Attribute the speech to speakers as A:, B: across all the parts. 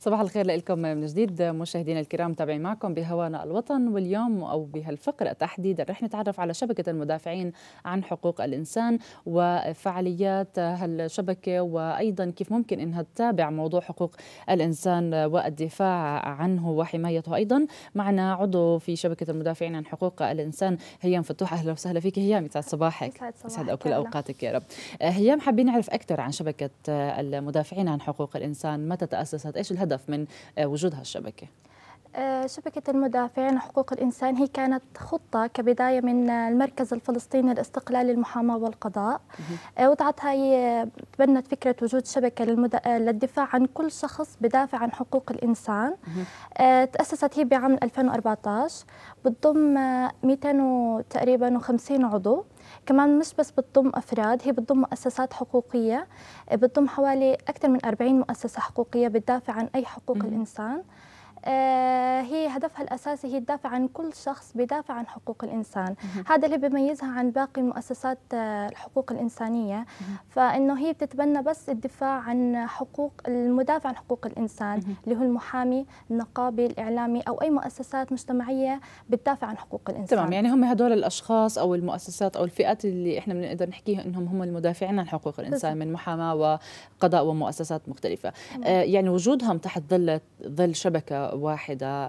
A: صباح الخير لكم من جديد مشاهدينا الكرام تابعين معكم بهوانا الوطن واليوم او بهالفقره تحديدا رح نتعرف على شبكه المدافعين عن حقوق الانسان وفعاليات هالشبكه وايضا كيف ممكن انها تتابع موضوع حقوق الانسان والدفاع عنه وحمايته ايضا معنا عضو في شبكه المدافعين عن حقوق الانسان هيام فتوح اهلا وسهلا فيك هيام يسعد صباحك يسعد كل اوقاتك يا رب هيام حابين نعرف اكثر عن شبكه المدافعين عن حقوق الانسان متى تاسست ايش الهدف الهدف من آه، وجود هالشبكه؟
B: آه، شبكة المدافعين حقوق الإنسان هي كانت خطة كبداية من المركز الفلسطيني للاستقلال للمحاماة والقضاء آه، وضعتها هي تبنت فكرة وجود شبكة للدفاع عن كل شخص بدافع عن حقوق الإنسان تأسست هي بعام 2014 بتضم 200 تقريبا و50 عضو كمان مش بس بتضم أفراد هي بتضم مؤسسات حقوقية آه، بتضم حوالي أكثر من 40 مؤسسة حقوقية بتدافع عن أي حقوق الإنسان آه، هي هدفها الأساسي هي تدافع عن كل شخص بدافع عن حقوق الإنسان هذا اللي بيميزها عن باقي المؤسسات آه، الحقوق الإنسانية فإنه هي بتتبنى بس الدفاع عن حقوق المدافع عن حقوق الإنسان اللي هو المحامي النقابي الإعلامي أو أي مؤسسات مجتمعية بتدافع عن حقوق الإنسان تمام يعني
A: هم هدول الأشخاص أو المؤسسات أو الفئات اللي إحنا بنقدر نحكيها إنهم هم المدافعين عن حقوق الإنسان من محاماة وقضاء ومؤسسات مختلفة آه، يعني وجودهم تحت ظل ظل شبكة واحدة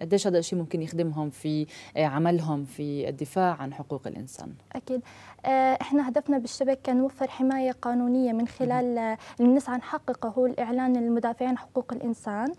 A: قديش هذا الشيء ممكن يخدمهم في آه، عملهم في الدفاع عن حقوق الإنسان
B: أكيد آه، احنا هدفنا بالشبكة كان نوفر حماية قانونية من خلال آه، اللي نسعى نحققه هو الإعلان المدافعين عن حقوق الإنسان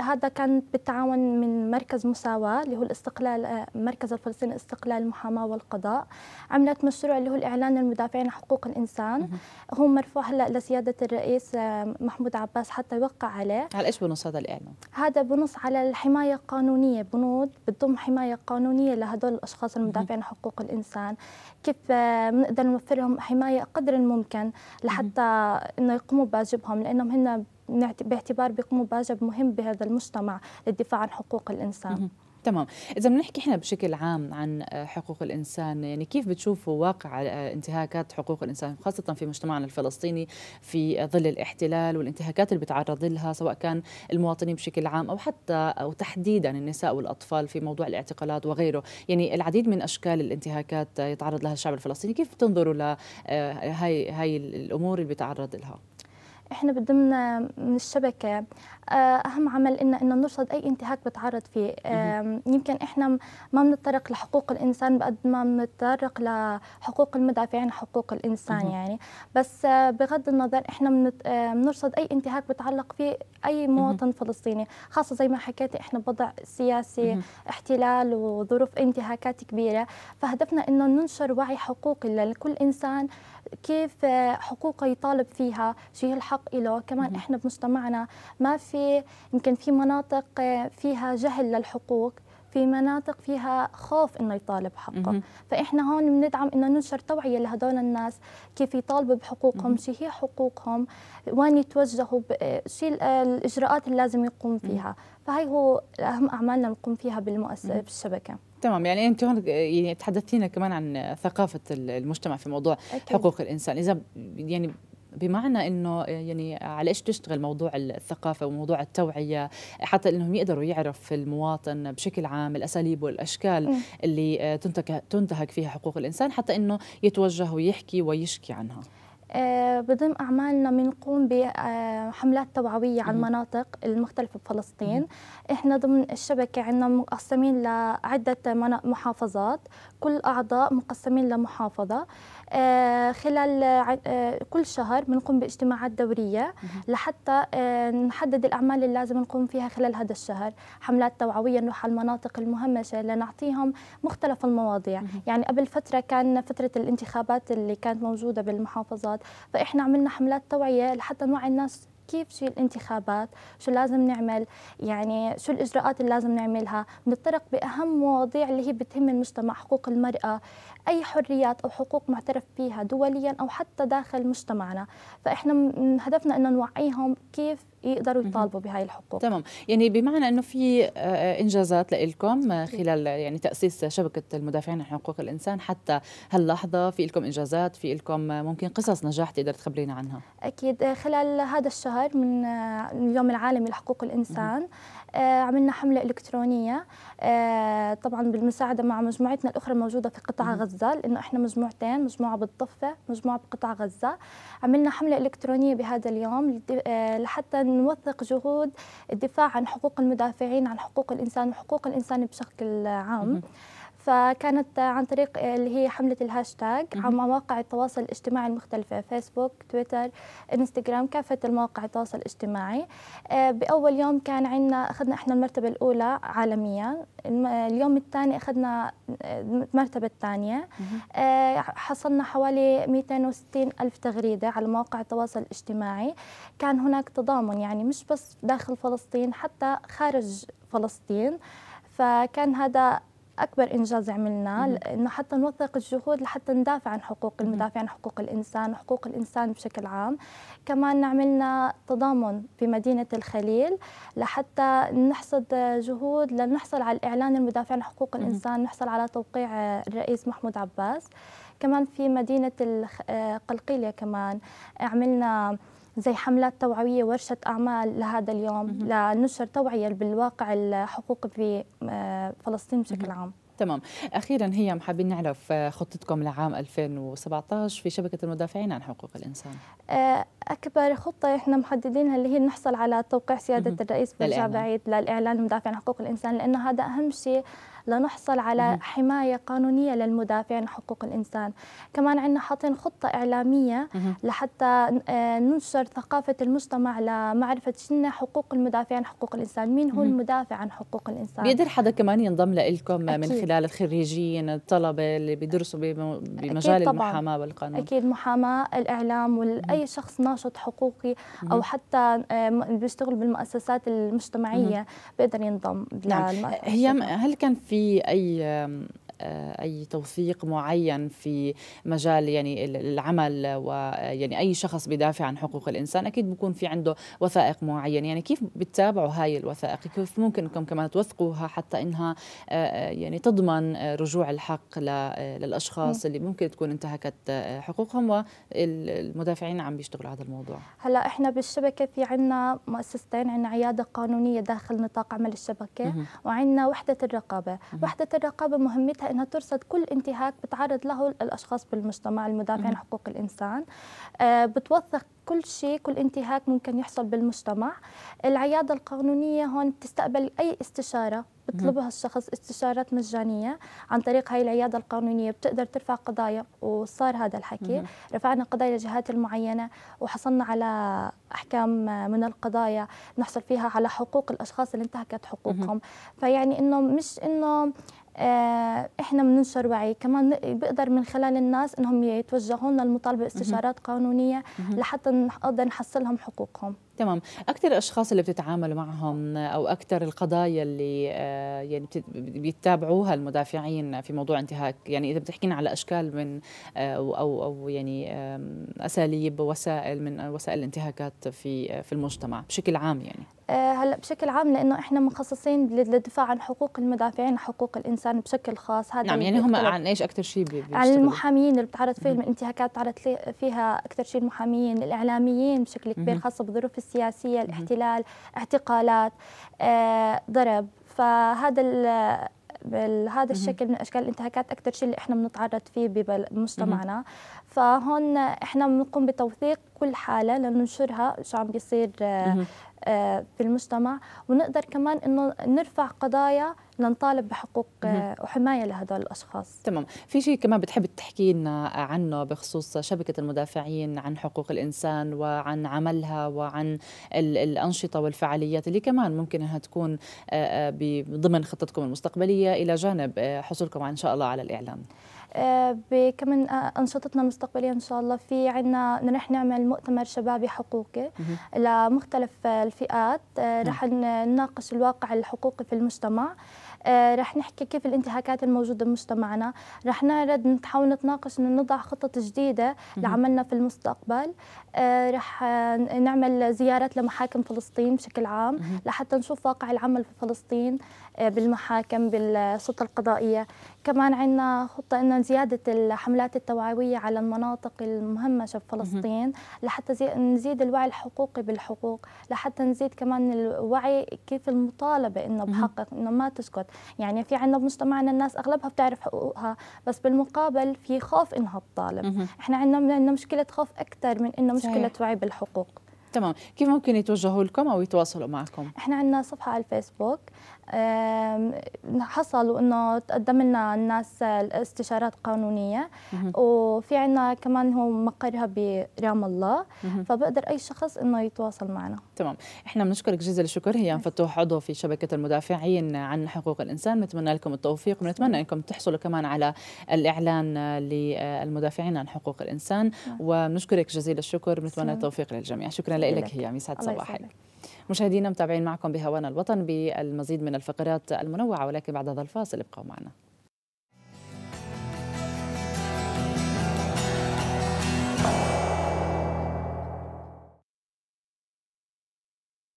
B: هذا كان بالتعاون من مركز مساواة اللي هو الاستقلال مركز الفلسطيني استقلال المحاماة والقضاء عملت مشروع اللي هو الإعلان المدافعين عن حقوق الإنسان هو مرفوع هلا لسيادة الرئيس محمود عباس حتى يوقع عليه على
A: إيش بنص هذا الإعلان؟ فعلا
B: هذا بنص على الحماية القانونية بنود بتضم حماية قانونية لهدول الأشخاص المدافعين عن حقوق الإنسان كيف آه، بنقدر نوفر لهم حماية قدر الممكن لحتى إنه يقوموا بواجبهم لأنهم هن باعتبار بيقوموا بواجب مهم بهذا المجتمع للدفاع عن حقوق الإنسان
A: تمام اذا بنحكي احنا بشكل عام عن آه، حقوق الانسان يعني كيف بتشوفوا واقع آه، انتهاكات حقوق الانسان خاصه في مجتمعنا الفلسطيني في ظل الاحتلال والانتهاكات اللي بتعرض لها سواء كان المواطنين بشكل عام او حتى او تحديدا النساء والاطفال في موضوع الاعتقالات وغيره يعني العديد من اشكال الانتهاكات آه، يتعرض لها الشعب الفلسطيني كيف بتنظروا لهي هاي الامور اللي بيتعرض لها
B: احنا بضمن من الشبكه آه، اهم عمل إن انه نرصد اي انتهاك بتعرض فيه يمكن احنا ما بنتطرق لحقوق الانسان بقد ما بنتطرق لحقوق المدافعين حقوق الانسان يعني بس آه، بغض النظر احنا بنرصد آه، اي انتهاك بتعلق فيه اي مواطن فلسطيني خاصه زي ما حكيتي احنا بوضع سياسي احتلال وظروف انتهاكات كبيره فهدفنا انه ننشر وعي حقوقي لكل انسان كيف حقوقه يطالب فيها شو هي الحق له كمان إحنا بمجتمعنا ما في يمكن في مناطق فيها جهل للحقوق في مناطق فيها خوف انه يطالب حقه فاحنا هون بندعم انه ننشر توعيه لهدول الناس كيف يطالبوا بحقوقهم شو هي حقوقهم وين يتوجهوا شو الاجراءات اللي لازم يقوم فيها فهي هو اهم اعمالنا نقوم فيها بالمؤسسه بالشبكه
A: تمام يعني انت هون يعني تحدثتينا كمان عن ثقافه المجتمع في موضوع أكيد. حقوق الانسان اذا يعني بمعنى انه آه، يعني على ايش تشتغل موضوع الثقافه وموضوع التوعيه حتى انهم يقدروا يعرف المواطن بشكل عام الاساليب والاشكال اللي آه، تنتهك فيها حقوق الانسان حتى انه يتوجه ويحكي ويشكي عنها
B: آه، بضم أعمالنا بنقوم بحملات آه، توعوية على المناطق المختلفة بفلسطين إحنا ضمن الشبكة عندنا مقسمين لعدة محافظات كل أعضاء مقسمين لمحافظة آه، خلال كل شهر بنقوم باجتماعات دورية لحتى نحدد الأعمال اللي لازم نقوم فيها خلال هذا الشهر حملات توعوية نروح على المناطق المهمشة لنعطيهم مختلف المواضيع يعني قبل فترة كان فترة الانتخابات اللي كانت موجودة بالمحافظات فإحنا عملنا حملات توعية لحتى نوعي الناس كيف شو الانتخابات شو لازم نعمل يعني شو الإجراءات اللي لازم نعملها نتطرق بأهم مواضيع اللي هي بتهم المجتمع حقوق المرأة أي حريات أو حقوق معترف فيها دوليا أو حتى داخل مجتمعنا فإحنا هدفنا أنه نوعيهم كيف يقدروا يطالبوا بهاي الحقوق
A: تمام يعني بمعنى انه في آه، انجازات لكم آه، خلال يعني تاسيس شبكه المدافعين عن حقوق الانسان حتى هاللحظه في لكم انجازات في لكم آه، ممكن قصص نجاح تقدر تخبرينا عنها
B: اكيد خلال هذا الشهر من اليوم العالمي لحقوق الانسان آه، عملنا حملة إلكترونية آه، طبعا بالمساعدة مع مجموعتنا الأخرى الموجودة في قطاع غزة لأنه إحنا مجموعتين مجموعة بالضفة مجموعة بقطاع غزة عملنا حملة إلكترونية بهذا اليوم آه، لحتى نوثق جهود الدفاع عن حقوق المدافعين عن حقوق الإنسان وحقوق الإنسان بشكل عام فكانت عن طريق اللي هي حملة الهاشتاج على مواقع التواصل الاجتماعي المختلفة فيسبوك تويتر انستغرام كافة المواقع التواصل الاجتماعي آه، بأول يوم كان عندنا أخذنا إحنا المرتبة الأولى عالميا اليوم الثاني أخذنا المرتبة آه، الثانية آه، حصلنا حوالي 260 ألف تغريدة على مواقع التواصل الاجتماعي كان هناك تضامن يعني مش بس داخل فلسطين حتى خارج فلسطين فكان هذا اكبر انجاز عملناه انه حتى نوثق الجهود لحتى ندافع عن حقوق المدافع عن حقوق الانسان وحقوق الانسان بشكل عام كمان عملنا تضامن في مدينه الخليل لحتى نحصد جهود لنحصل على الاعلان المدافع عن حقوق الانسان نحصل على توقيع الرئيس محمود عباس كمان في مدينه القلقيليه آه، كمان عملنا زي حملات توعوية ورشة أعمال لهذا اليوم لنشر توعية بالواقع الحقوق في آه، فلسطين بشكل عام
A: تمام اخيرا هي حابين نعرف آه، خطتكم لعام 2017 في شبكه المدافعين عن حقوق الانسان آه،
B: اكبر خطه احنا محددينها اللي هي نحصل على توقيع سياده الرئيس برجع بعيد للاعلان المدافع عن حقوق الانسان لانه هذا اهم شيء لنحصل على حماية قانونية للمدافعين عن حقوق الإنسان كمان عندنا حاطين خطة إعلامية لحتى آه، ننشر ثقافة المجتمع لمعرفة شنو حقوق المدافعين عن حقوق الإنسان مين هو المدافع عن حقوق الإنسان بيقدر
A: حدا كمان ينضم لكم من خلال الخريجين الطلبة اللي بيدرسوا بمجال المحاماة والقانون
B: أكيد محاماة الإعلام وأي شخص ناشط حقوقي أو حتى آه، بيشتغل بالمؤسسات المجتمعية بيقدر ينضم نعم هي
A: هل كان في في اي آه، اي توثيق معين في مجال يعني العمل ويعني اي شخص بدافع عن حقوق الانسان اكيد بكون في عنده وثائق معينه يعني كيف بتتابعوا هاي الوثائق كيف ممكن انكم كمان توثقوها حتى انها آه، آه، يعني تضمن رجوع الحق للاشخاص اللي ممكن تكون انتهكت حقوقهم والمدافعين عم بيشتغلوا هذا الموضوع
B: هلا احنا بالشبكه في عندنا مؤسستين عندنا عياده قانونيه داخل نطاق عمل الشبكه وعندنا وحده الرقابه وحده الرقابه مهمتها معناتها انها ترصد كل انتهاك بتعرض له الاشخاص بالمجتمع المدافعين عن حقوق الانسان آه، بتوثق كل شيء كل انتهاك ممكن يحصل بالمجتمع العيادة القانونية هون بتستقبل أي استشارة بطلبها الشخص استشارات مجانية عن طريق هاي العيادة القانونية بتقدر ترفع قضايا وصار هذا الحكي رفعنا قضايا لجهات المعينة وحصلنا على أحكام من القضايا نحصل فيها على حقوق الأشخاص اللي انتهكت حقوقهم فيعني إنه مش إنه آه، احنا بننشر وعي كمان بقدر من خلال الناس انهم يتوجهون للمطالبه باستشارات قانونيه لحتى نقدر نحصلهم حقوقهم
A: تمام اكثر الاشخاص اللي بتتعامل معهم او اكثر القضايا اللي آه، يعني بيتابعوها المدافعين في موضوع انتهاك يعني اذا بتحكينا على اشكال من آه، او او, يعني اساليب وسائل من وسائل الانتهاكات في آه، في المجتمع بشكل عام يعني هلا
B: بشكل عام لانه احنا مخصصين للدفاع عن حقوق المدافعين حقوق الانسان بشكل خاص
A: هذا نعم يعني هم عن ايش اكثر شيء عن المحامين
B: اللي بتعرض فيهم الانتهاكات تعرض فيها اكثر شيء المحامين الاعلاميين بشكل كبير خاصه بظروف السياسية الاحتلال اعتقالات آه، ضرب فهذا بهذا الشكل من اشكال الانتهاكات اكثر شيء اللي احنا بنتعرض فيه بمجتمعنا فهون احنا بنقوم بتوثيق كل حاله لننشرها شو عم بيصير آه، آه، في المجتمع ونقدر كمان انه نرفع قضايا بدنا نطالب بحقوق آه، وحمايه لهذول
A: الاشخاص تمام في شيء كمان بتحب تحكي لنا عنه بخصوص شبكه المدافعين عن حقوق الانسان وعن عملها وعن الانشطه والفعاليات اللي كمان ممكن انها تكون آه، آه، ضمن خطتكم المستقبليه الى جانب حصولكم ان شاء الله على الاعلام
B: آه، بكمان آه، انشطتنا المستقبليه ان شاء الله في عندنا رح نعمل مؤتمر شبابي حقوقي لمختلف آه، الفئات نعم. رح نناقش الواقع الحقوقي في المجتمع رح نحكي كيف الانتهاكات الموجودة بمجتمعنا رح نعرض نحاول نتناقش انه نضع خطط جديدة لعملنا في المستقبل رح نعمل زيارات لمحاكم فلسطين بشكل عام لحتى نشوف واقع العمل في فلسطين بالمحاكم بالسلطة القضائية كمان عندنا خطة إنه زيادة الحملات التوعوية على المناطق المهمشة بفلسطين لحتى نزيد الوعي الحقوقي بالحقوق لحتى نزيد كمان الوعي كيف المطالبة إنه بحقق إنه ما تسكت يعني في عندنا بمجتمعنا الناس أغلبها بتعرف حقوقها بس بالمقابل في خوف إنها تطالب إحنا عندنا مشكلة خوف أكثر من إنه مشكلة وعي
A: بالحقوق تمام كيف ممكن يتوجهوا لكم او يتواصلوا معكم
B: احنا عندنا صفحه على الفيسبوك حصلوا انه تقدم لنا الناس الاستشارات قانونيه وفي عندنا كمان هو مقرها برام الله فبقدر اي شخص انه يتواصل معنا
A: تمام احنا بنشكرك جزيل الشكر هي فتوح عضو في شبكه المدافعين عن حقوق الانسان بنتمنى لكم التوفيق ونتمنى انكم تحصلوا كمان على الاعلان للمدافعين عن حقوق الانسان وبنشكرك جزيل الشكر بنتمنى التوفيق للجميع شكرا لك هي يسعد صباحك مشاهدينا متابعين معكم بهوانا الوطن بالمزيد من من الفقرات المنوعة ولكن بعد هذا الفاصل ابقوا معنا